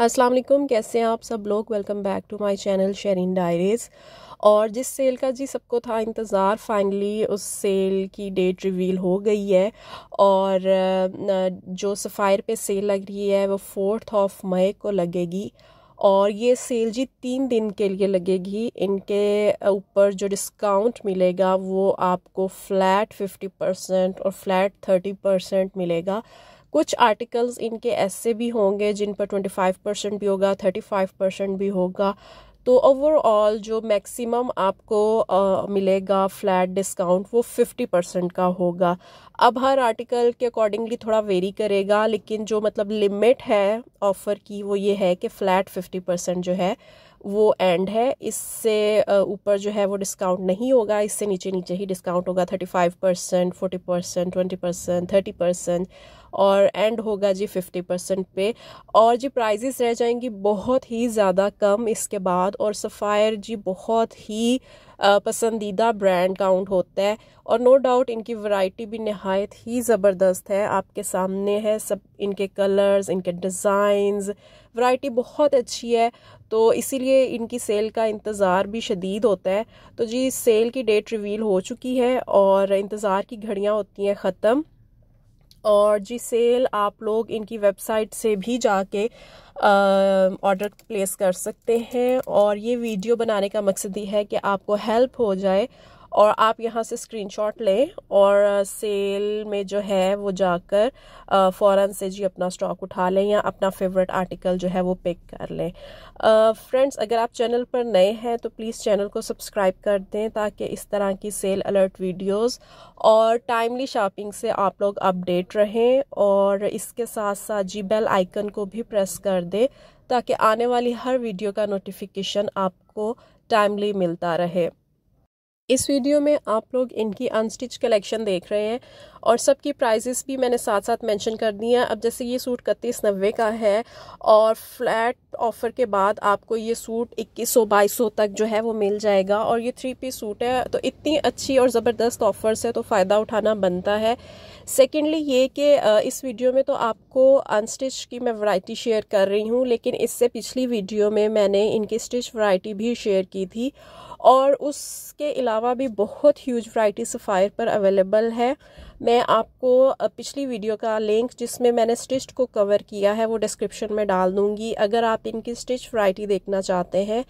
अस्सलाम वालेकुम कैसे हैं आप सब लोग welcome back to my channel Sherin diaries और जिस सेल का जी सबको था इंतज़ार फाइनली उस सेल की डेट रिवील हो गई है और जो सफ़ायर पे सेल लग रही है वो फोर्थ ऑफ मई को लगेगी और ये सेल जी तीन दिन के लिए लगेगी इनके ऊपर जो डिस्काउंट मिलेगा वो आपको फ़्लैट फिफ्टी परसेंट और फ़्लैट थर्टी परसेंट मिलेगा कुछ आर्टिकल्स इनके ऐसे भी होंगे जिन पर 25 परसेंट भी होगा 35 परसेंट भी होगा तो ओवरऑल जो मैक्सिमम आपको आ, मिलेगा फ्लैट डिस्काउंट वो 50 परसेंट का होगा अब हर आर्टिकल के अकॉर्डिंगली थोड़ा वेरी करेगा लेकिन जो मतलब लिमिट है ऑफ़र की वो ये है कि फ़्लैट फिफ्टी परसेंट जो है वो एंड है इससे ऊपर जो है वो डिस्काउंट नहीं होगा इससे नीचे नीचे ही डिस्काउंट होगा thirty five percent forty percent twenty percent thirty percent और एंड होगा जी फिफ्टी परसेंट पे और जी प्राइजेस रह जाएंगी बहुत ही ज़्यादा कम इसके बाद और सफ़ायर जी बहुत ही पसंदीदा ब्रांड काउंट होता है और नो डाउट इनकी वैरायटी भी नहायत ही ज़बरदस्त है आपके सामने है सब इनके कलर्स इनके डिज़ाइंस वैरायटी बहुत अच्छी है तो इसीलिए इनकी सेल का इंतज़ार भी शदीद होता है तो जी सेल की डेट रिवील हो चुकी है और इंतज़ार की घड़ियाँ होती हैं ख़त्म और जी सेल आप लोग इनकी वेबसाइट से भी जाके ऑर्डर प्लेस कर सकते हैं और ये वीडियो बनाने का मकसद ये है कि आपको हेल्प हो जाए और आप यहाँ से स्क्रीनशॉट लें और सेल में जो है वो जाकर फ़ौर से जी अपना स्टॉक उठा लें या अपना फेवरेट आर्टिकल जो है वो पिक कर लें फ्रेंड्स अगर आप चैनल पर नए हैं तो प्लीज़ चैनल को सब्सक्राइब कर दें ताकि इस तरह की सेल अलर्ट वीडियोस और टाइमली शॉपिंग से आप लोग अपडेट रहें और इसके साथ साथ जी बेल आइकन को भी प्रेस कर दें ताकि आने वाली हर वीडियो का नोटिफिकेशन आपको टाइमली मिलता रहे इस वीडियो में आप लोग इनकी अनस्टिच कलेक्शन देख रहे हैं और सबकी प्राइजेस भी मैंने साथ साथ मेंशन कर दी हैं अब जैसे ये सूट इकतीस नब्बे का है और फ्लैट ऑफ़र के बाद आपको ये सूट इक्कीस सौ बाईस सौ तक जो है वो मिल जाएगा और ये थ्री पीस सूट है तो इतनी अच्छी और ज़बरदस्त ऑफ़र्स है तो फ़ायदा उठाना बनता है सेकेंडली ये कि इस वीडियो में तो आपको अनस्टिच की मैं वैरायटी शेयर कर रही हूँ लेकिन इससे पिछली वीडियो में मैंने इनकी स्टिच वैरायटी भी शेयर की थी और उसके अलावा भी बहुत ह्यूज वैरायटी सफ़ायर पर अवेलेबल है मैं आपको पिछली वीडियो का लिंक जिसमें मैंने स्टिच को कवर किया है वो डिस्क्रिप्शन में डाल दूंगी अगर आप इनकी स्टिच वैरायटी देखना चाहते हैं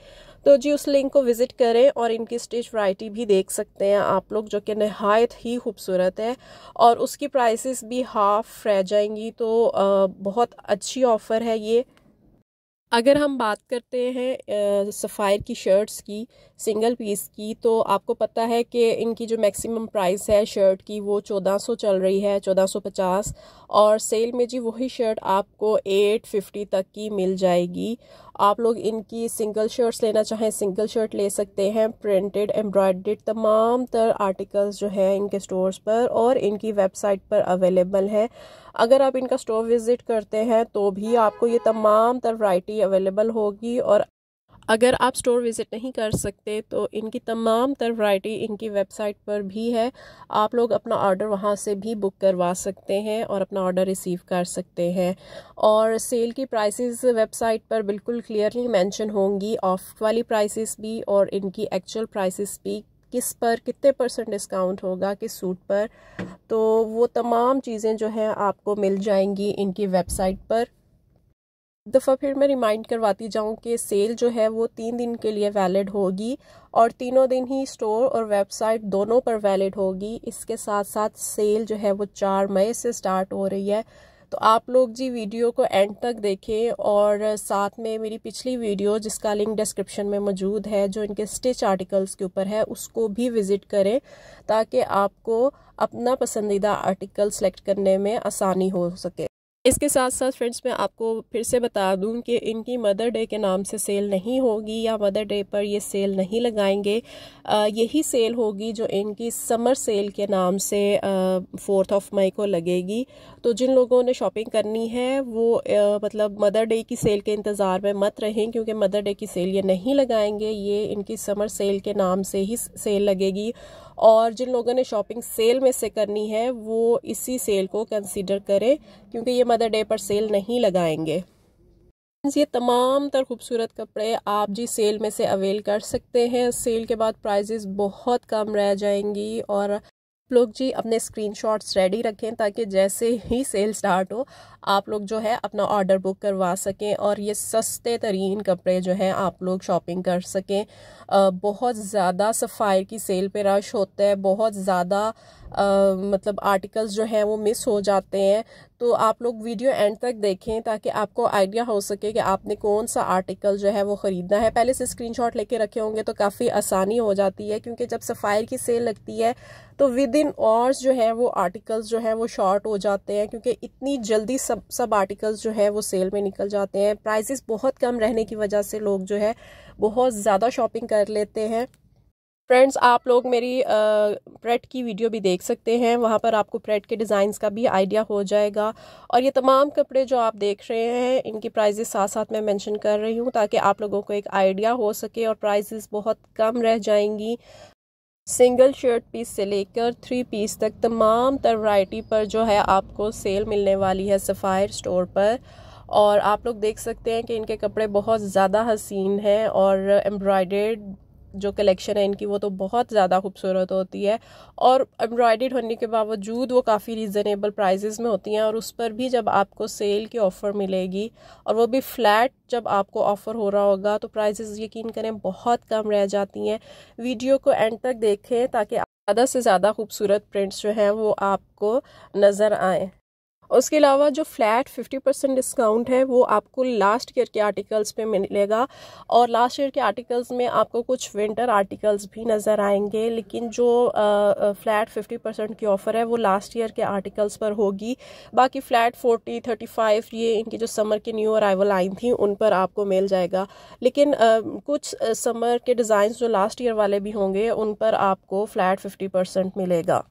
तो जी उस लिंक को विज़िट करें और इनकी स्टिच वैरायटी भी देख सकते हैं आप लोग जो कि नहायत ही खूबसूरत है और उसकी प्राइसेस भी हाफ रह जाएंगी तो बहुत अच्छी ऑफ़र है ये अगर हम बात करते हैं सफ़ायर की शर्ट्स की सिंगल पीस की तो आपको पता है कि इनकी जो मैक्सिमम प्राइस है शर्ट की वो 1400 चल रही है 1450 और सेल में जी वही शर्ट आपको 850 तक की मिल जाएगी आप लोग इनकी सिंगल शर्ट्स लेना चाहें सिंगल शर्ट ले सकते हैं प्रिंटेड एम्ब्रॉयड तमाम तर आर्टिकल्स जो है इनके स्टोर्स पर और इनकी वेबसाइट पर अवेलेबल है अगर आप इनका स्टोर विजिट करते हैं तो भी आपको ये तमाम तर वाइटी अवेलेबल होगी और अगर आप स्टोर विज़िट नहीं कर सकते तो इनकी तमाम तर वाइटी इनकी वेबसाइट पर भी है आप लोग अपना ऑर्डर वहाँ से भी बुक करवा सकते हैं और अपना ऑर्डर रिसीव कर सकते हैं और सेल की प्राइसेस वेबसाइट पर बिल्कुल क्लियरली मेंशन होंगी ऑफ वाली प्राइसेस भी और इनकी एक्चुअल प्राइसेस भी किस पर कितने परसेंट डिस्काउंट होगा किस सूट पर तो वो तमाम चीज़ें जो हैं आपको मिल जाएंगी इनकी वेबसाइट पर दफ़ा फिर मैं रिमाइंड करवाती जाऊं कि सेल जो है वो तीन दिन के लिए वैलिड होगी और तीनों दिन ही स्टोर और वेबसाइट दोनों पर वैलिड होगी इसके साथ साथ सेल जो है वो चार मई से स्टार्ट हो रही है तो आप लोग जी वीडियो को एंड तक देखें और साथ में मेरी पिछली वीडियो जिसका लिंक डिस्क्रिप्शन में मौजूद है जो इनके स्टिच आर्टिकल्स के ऊपर है उसको भी विज़िट करें ताकि आपको अपना पसंदीदा आर्टिकल सेलेक्ट करने में आसानी हो सके इसके साथ साथ फ्रेंड्स मैं आपको फिर से बता दूं कि इनकी मदर डे के नाम से सेल नहीं होगी या मदर डे पर ये सेल नहीं लगाएंगे यही सेल होगी जो इनकी समर सेल के नाम से फोर्थ ऑफ मई को लगेगी तो जिन लोगों ने शॉपिंग करनी है वो आ, मतलब मदर डे की सेल के इंतज़ार में मत रहें क्योंकि मदर डे की सेल ये नहीं लगाएंगे ये इनकी समर सेल के नाम से ही सेल लगेगी और जिन लोगों ने शॉपिंग सेल में से करनी है वो इसी सेल को कंसिडर करें क्योंकि ये मदर डे पर सेल नहीं लगाएंगे ये तमाम तर खूबसूरत कपड़े आप जी सेल में से अवेल कर सकते हैं सेल के बाद प्राइजेस बहुत कम रह जाएंगी और लोग जी अपने स्क्रीनशॉट्स रेडी रखें ताकि जैसे ही सेल स्टार्ट हो आप लोग जो है अपना ऑर्डर बुक करवा सकें और ये सस्ते तरीन कपड़े जो हैं आप लोग शॉपिंग कर सकें बहुत ज़्यादा सफ़ायर की सेल पे रश होता है बहुत ज़्यादा मतलब आर्टिकल्स जो हैं वो मिस हो जाते हैं तो आप लोग वीडियो एंड तक देखें ताकि आपको आइडिया हो सके कि आपने कौन सा आर्टिकल जो है वो ख़रीदना है पहले से स्क्रीनशॉट लेके रखे होंगे तो काफ़ी आसानी हो जाती है क्योंकि जब सफ़ायर की सेल लगती है तो विद इन आवर्स जो है वो आर्टिकल्स जो है वो शॉर्ट हो जाते हैं क्योंकि इतनी जल्दी सब सब आर्टिकल्स जो है वो सेल में निकल जाते हैं प्राइसेस बहुत कम रहने की वजह से लोग जो है बहुत ज़्यादा शॉपिंग कर लेते हैं फ्रेंड्स आप लोग मेरी प्रेट की वीडियो भी देख सकते हैं वहाँ पर आपको प्रेट के डिज़ाइंस का भी आइडिया हो जाएगा और ये तमाम कपड़े जो आप देख रहे हैं इनकी प्राइजेस साथ साथ मैं मेंशन कर रही हूँ ताकि आप लोगों को एक आइडिया हो सके और प्राइजेस बहुत कम रह जाएंगी सिंगल शर्ट पीस से लेकर थ्री पीस तक तमाम तर वाइटी पर जो है आपको सेल मिलने वाली है सफ़ायर स्टोर पर और आप लोग देख सकते हैं कि इनके कपड़े बहुत ज़्यादा हसीन हैं और एम्ब्रॉयडर्ड जो कलेक्शन है इनकी वो तो बहुत ज़्यादा खूबसूरत होती है और एम्ब्रॉयडेड होने के बावजूद वो काफ़ी रीज़नेबल प्राइजेज़ में होती हैं और उस पर भी जब आपको सेल की ऑफ़र मिलेगी और वो भी फ्लैट जब आपको ऑफ़र हो रहा होगा तो प्राइजेज़ यकीन करें बहुत कम रह जाती हैं वीडियो को एंड तक देखें ताकि ज़्यादा से ज़्यादा खूबसूरत प्रिंट्स जो हैं वो आपको नज़र आएँ उसके अलावा जो फ्लैट 50 परसेंट डिस्काउंट है वो आपको लास्ट ईयर के आर्टिकल्स पे मिलेगा और लास्ट ईयर के आर्टिकल्स में आपको कुछ विंटर आर्टिकल्स भी नज़र आएंगे लेकिन जो फ्लैट 50 परसेंट की ऑफ़र है वो लास्ट ईयर के आर्टिकल्स पर होगी बाकी फ्लैट 40 35 ये इनकी जो समर की न्यू अराइवल आई थी उन पर आपको मिल जाएगा लेकिन आ, कुछ समर के डिज़ाइन जो लास्ट ईयर वाले भी होंगे उन पर आपको फ्लैट फिफ्टी मिलेगा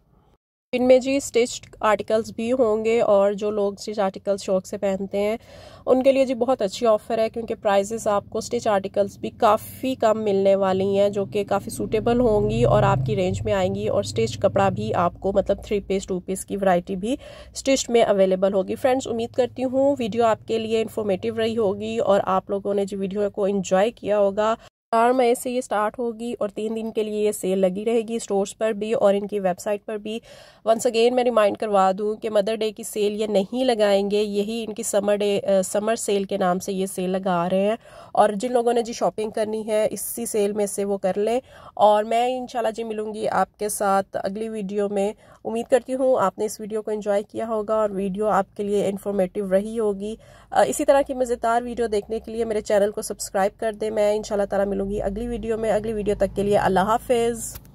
इनमें जी स्टिच्ड आर्टिकल्स भी होंगे और जो लोग स्टिच आर्टिकल्स शौक से पहनते हैं उनके लिए जी बहुत अच्छी ऑफ़र है क्योंकि प्राइजेस आपको स्टिच आर्टिकल्स भी काफ़ी कम मिलने वाली हैं जो कि काफ़ी सूटेबल होंगी और आपकी रेंज में आएंगी और स्टिच कपड़ा भी आपको मतलब थ्री पीस टू पीस की वैरायटी भी स्टिच में अवेलेबल होगी फ्रेंड्स उम्मीद करती हूँ वीडियो आपके लिए इन्फॉर्मेटिव रही होगी और आप लोगों ने जी वीडियो को इन्जॉय किया होगा चार मई से ये स्टार्ट होगी और तीन दिन के लिए ये सेल लगी रहेगी स्टोर्स पर भी और इनकी वेबसाइट पर भी वंस अगेन मैं रिमाइंड करवा दूँ कि मदर डे की सेल ये नहीं लगाएंगे यही इनकी समर डे समर सेल के नाम से ये सेल लगा रहे हैं और जिन लोगों ने जी शॉपिंग करनी है इसी सेल में से वो कर लें और मैं इन जी मिलूँगी आपके साथ अगली वीडियो में उम्मीद करती हूँ आपने इस वीडियो को इन्जॉय किया होगा और वीडियो आपके लिए इन्फॉर्मेटिव रही होगी इसी तरह की मज़ेदार वीडियो देखने के लिए मेरे चैनल को सब्सक्राइब कर दें मैं इन ताला मिलूँ मिलूंगी अगली वीडियो में अगली वीडियो तक के लिए अल्लाह हाफिज़